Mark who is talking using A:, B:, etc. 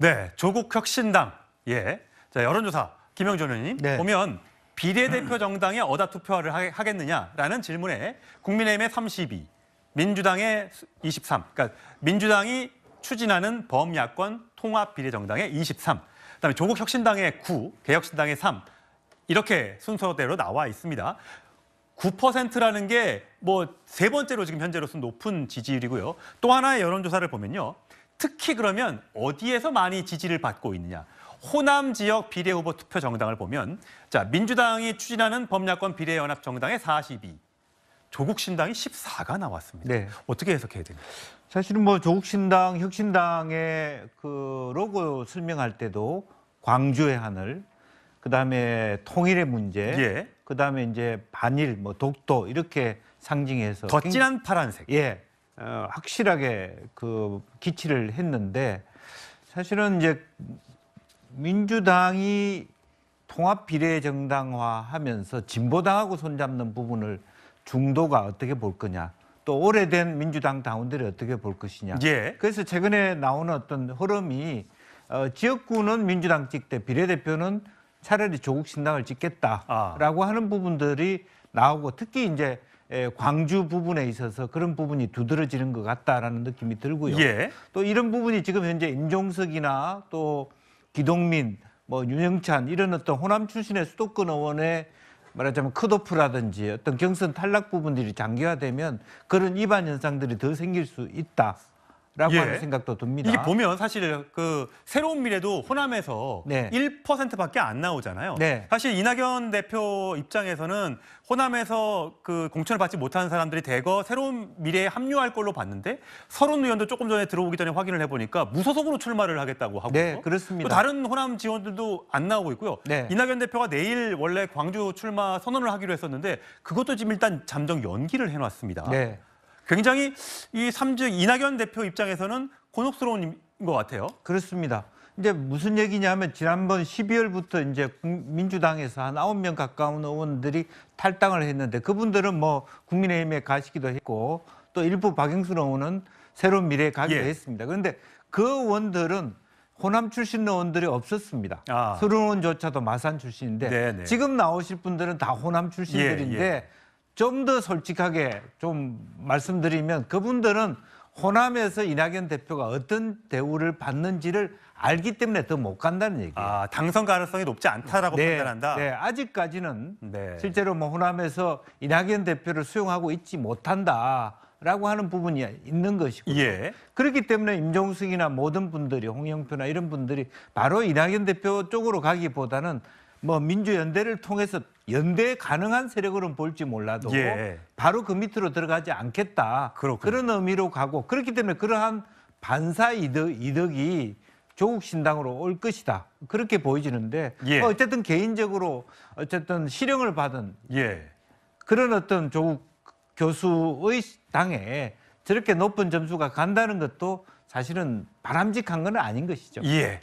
A: 네, 조국 혁신당. 예. 자, 여론조사 김영준 의원님 네. 보면 비례대표 정당에 어다 투표를 하, 겠느냐라는 질문에 국민의힘의 32, 민주당의 23. 그러니까 민주당이 추진하는 범야권 통합 비례정당의 23. 그다음에 조국 혁신당의 9, 개혁신당의 3. 이렇게 순서대로 나와 있습니다. 9%라는 게 뭐 세 번째로 지금 현재로서 높은 지지율이고요. 또 하나의 여론조사를 보면요. 특히 그러면 어디에서 많이 지지를 받고 있느냐. 호남 지역 비례 후보 투표 정당을 보면 자 민주당이 추진하는 범야권 비례 연합 정당의 42, 조국 신당이 14가
B: 나왔습니다. 네. 어떻게 해석해야 됩니까? 사실은 뭐 조국 신당, 혁신당의 그 로고 설명할 때도 광주의 하늘, 그 다음에 통일의 문제, 예. 그 다음에 이제 반일, 뭐 독도 이렇게 상징해서 더 진한 파란색. 예. 어, 확실하게 그 기치를 했는데 사실은 이제 민주당이 통합 비례 정당화하면서 진보당하고 손잡는 부분을 중도가 어떻게 볼 거냐 또 오래된 민주당 당원들이 어떻게 볼 것이냐 예. 그래서 최근에 나오는 어떤 흐름이 어, 지역구는 민주당 찍되 비례대표는 차라리 조국 신당을 찍겠다라고 아. 하는 부분들이 나오고 특히 이제 예, 광주 부분에 있어서 그런 부분이 두드러지는 것 같다라는 느낌이 들고요. 예. 또 이런 부분이 지금 현재 임종석이나 또 기동민, 뭐 윤영찬 이런 어떤 호남 출신의 수도권 의원의 말하자면 컷오프라든지 어떤 경선 탈락 부분들이 장기화되면 그런 이반 현상들이 더 생길 수 있다. 라고 예. 하는 생각도 듭니다. 이게 보면
A: 사실 그 새로운 미래도 호남에서 네. 1%밖에 안 나오잖아요. 네. 사실 이낙연 대표 입장에서는 호남에서 그 공천을 받지 못하 사람들이 대거 새로운 미래에 합류할 걸로 봤는데 서른 의원도 조금 전에 들어오기 전에 확인을 해보니까 무소속으로 출마를 하겠다고 하고 네, 그렇습니다. 다른 호남 지원들도 안 나오고 있고요. 네. 이낙연 대표가 내일 원래 광주 출마 선언을 하기로 했었는데 그것도 지금 일단 잠정 연기를 해놨습니다. 네. 굉장히 이 삼직 이낙연 대표 입장에서는 곤혹스러운 것 같아요.
B: 그렇습니다. 이제 무슨 얘기냐면 지난번 12월부터 이제 민주당에서 한 9명 가까운 의원들이 탈당을 했는데 그분들은 뭐 국민의힘에 가시기도 했고 또 일부 박영수 의원 새로운 미래에 가기도 예. 했습니다. 그런데 그 의원들은 호남 출신 의원들이 없었습니다. 아. 서른 의원조차도 마산 출신인데 네네. 네. 지금 나오실 분들은 다 호남 출신들인데 예, 예. 좀더 솔직하게 좀 말씀드리면 그분들은 호남에서 이낙연 대표가 어떤 대우를 받는지를 알기 때문에 더 못 간다는 얘기예요. 아, 당선 가능성이 높지 않다라고 네, 판단한다. 네, 아직까지는 네. 실제로 뭐 호남에서 이낙연 대표를 수용하고 있지 못한다라고 하는 부분이 있는 것이고 예. 그렇기 때문에 임종숙이나 모든 분들이 홍영표나 이런 분들이 바로 이낙연 대표 쪽으로 가기보다는 뭐 민주연대를 통해서 연대 가능한 세력으로는 볼지 몰라도 예. 바로 그 밑으로 들어가지 않겠다. 그렇군요. 그런 의미로 가고 그렇기 때문에 그러한 반사 이득, 이득이 조국 신당으로 올 것이다. 그렇게 보여지는데 예. 뭐 어쨌든 개인적으로 어쨌든 실형을 받은 예. 그런 어떤 조국 교수의 당에 저렇게 높은 점수가 간다는 것도 사실은 바람직한 건 아닌 것이죠. 예.